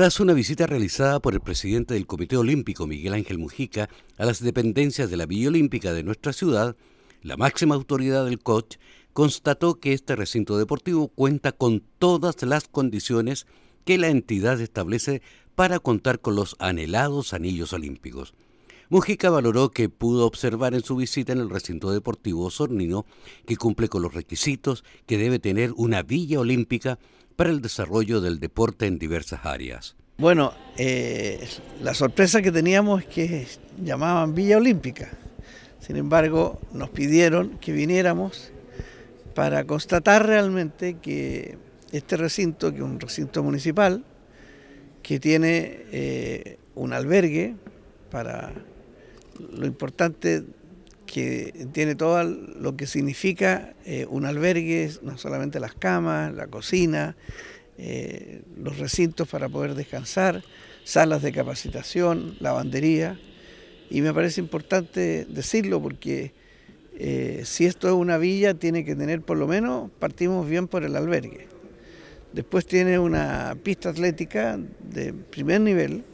Tras una visita realizada por el presidente del Comité Olímpico, Miguel Ángel Mujica, a las dependencias de la Villa Olímpica de nuestra ciudad, la máxima autoridad del COCH constató que este recinto deportivo cuenta con todas las condiciones que la entidad establece para contar con los anhelados anillos olímpicos. Mujica valoró que pudo observar en su visita en el recinto deportivo Sornino que cumple con los requisitos que debe tener una villa olímpica para el desarrollo del deporte en diversas áreas. Bueno, eh, la sorpresa que teníamos es que llamaban Villa Olímpica. Sin embargo, nos pidieron que viniéramos para constatar realmente que este recinto, que es un recinto municipal, que tiene eh, un albergue para lo importante que tiene todo lo que significa eh, un albergue, no solamente las camas, la cocina, eh, los recintos para poder descansar, salas de capacitación, lavandería. Y me parece importante decirlo porque eh, si esto es una villa tiene que tener por lo menos, partimos bien por el albergue. Después tiene una pista atlética de primer nivel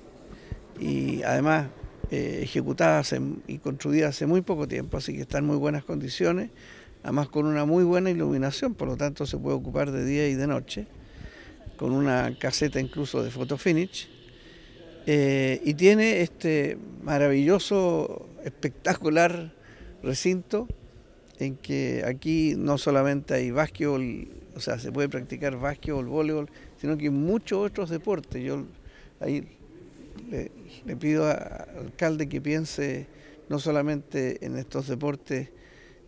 y además eh, ejecutadas y construidas hace muy poco tiempo, así que están en muy buenas condiciones, además con una muy buena iluminación, por lo tanto se puede ocupar de día y de noche, con una caseta incluso de fotofinish, eh, y tiene este maravilloso, espectacular recinto en que aquí no solamente hay básquetbol, o sea, se puede practicar básquetbol, voleibol, sino que muchos otros deportes. Yo ahí le, pido al alcalde que piense no solamente en estos deportes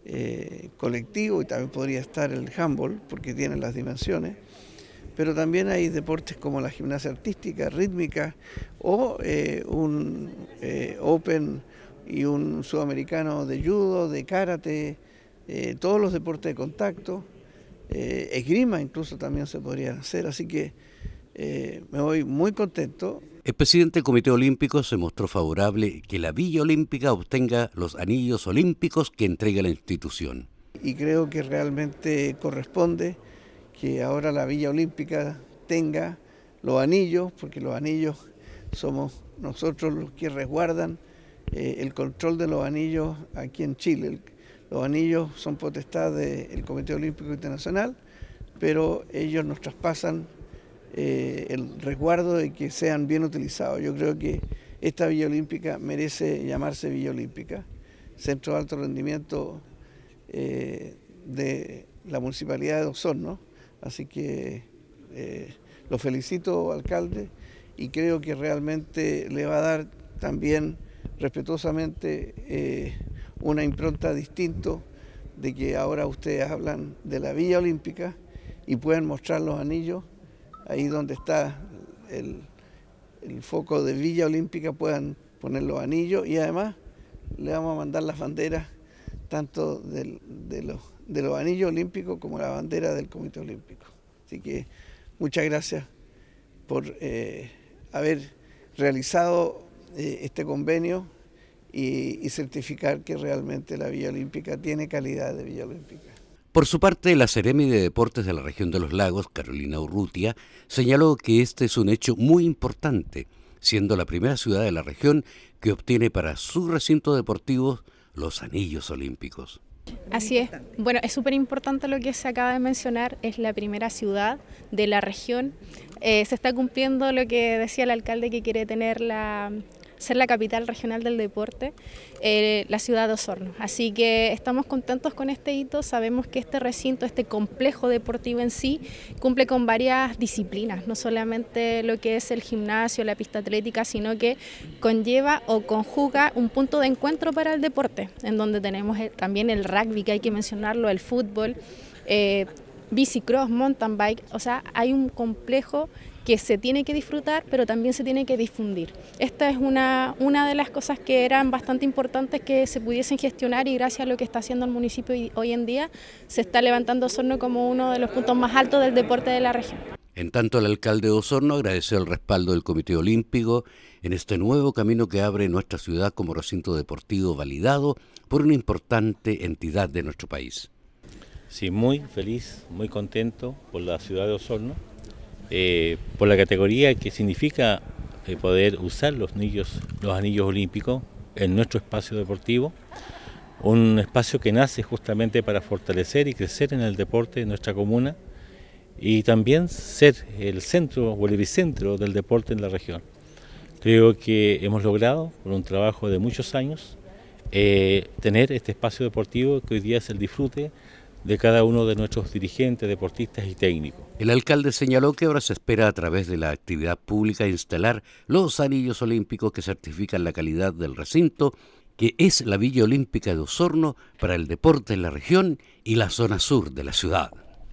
eh, colectivos, y también podría estar el handball, porque tiene las dimensiones, pero también hay deportes como la gimnasia artística, rítmica, o eh, un eh, Open y un sudamericano de judo, de karate, todos los deportes de contacto, esgrima incluso también se podría hacer, así que me voy muy contento el presidente del Comité Olímpico se mostró favorable que la Villa Olímpica obtenga los anillos olímpicos que entrega la institución. Y creo que realmente corresponde que ahora la Villa Olímpica tenga los anillos, porque los anillos somos nosotros los que resguardan eh, el control de los anillos aquí en Chile. los anillos son potestad del Comité Olímpico Internacional, pero ellos nos traspasan eh, el resguardo de que sean bien utilizados. Yo creo que esta Villa Olímpica merece llamarse Villa Olímpica, centro de alto rendimiento eh, de la municipalidad de Osorno. Así que eh, lo felicito, alcalde, y creo que realmente le va a dar también respetuosamente una impronta distinto de que ahora ustedes hablan de la Villa Olímpica y pueden mostrar los anillos ahí donde está el, foco de Villa Olímpica puedan poner los anillos y además le vamos a mandar las banderas tanto de, los, anillos olímpicos como la bandera del Comité Olímpico. Así que muchas gracias por eh, haber realizado eh, este convenio y certificar que realmente la Villa Olímpica tiene calidad de Villa Olímpica. Por su parte, la Seremi de Deportes de la región de los lagos, Carolina Urrutia, señaló que este es un hecho muy importante, siendo la primera ciudad de la región que obtiene para su recinto deportivo los anillos olímpicos. Así es. Bueno, es súper importante lo que se acaba de mencionar, es la primera ciudad de la región. Eh, se está cumpliendo lo que decía el alcalde que quiere tener la ser la capital regional del deporte, eh, la ciudad de Osorno. Así que estamos contentos con este hito, sabemos que este recinto, este complejo deportivo en sí, cumple con varias disciplinas, no solamente lo que es el gimnasio, la pista atlética, sino que conlleva o conjuga un punto de encuentro para el deporte, en donde tenemos eh, también el rugby, que hay que mencionarlo, el fútbol. Eh, bicicross, mountain bike, o sea, hay un complejo que se tiene que disfrutar, pero también se tiene que difundir. Esta es una, de las cosas que eran bastante importantes que se pudiesen gestionar y gracias a lo que está haciendo el municipio hoy en día, se está levantando Osorno como uno de los puntos más altos del deporte de la región. En tanto, el alcalde de Osorno agradeció el respaldo del Comité Olímpico en este nuevo camino que abre nuestra ciudad como recinto deportivo validado por una importante entidad de nuestro país. Sí, muy feliz, muy contento por la ciudad de Osorno, eh, por la categoría que significa eh, poder usar los anillos, olímpicos en nuestro espacio deportivo, un espacio que nace justamente para fortalecer y crecer en el deporte de nuestra comuna y también ser el centro o el epicentro del deporte en la región. Creo que hemos logrado, por un trabajo de muchos años, eh, tener este espacio deportivo que hoy día es el disfrute de cada uno de nuestros dirigentes, deportistas y técnicos. El alcalde señaló que ahora se espera a través de la actividad pública instalar los anillos olímpicos que certifican la calidad del recinto, que es la Villa Olímpica de Osorno para el deporte en la región y la zona sur de la ciudad.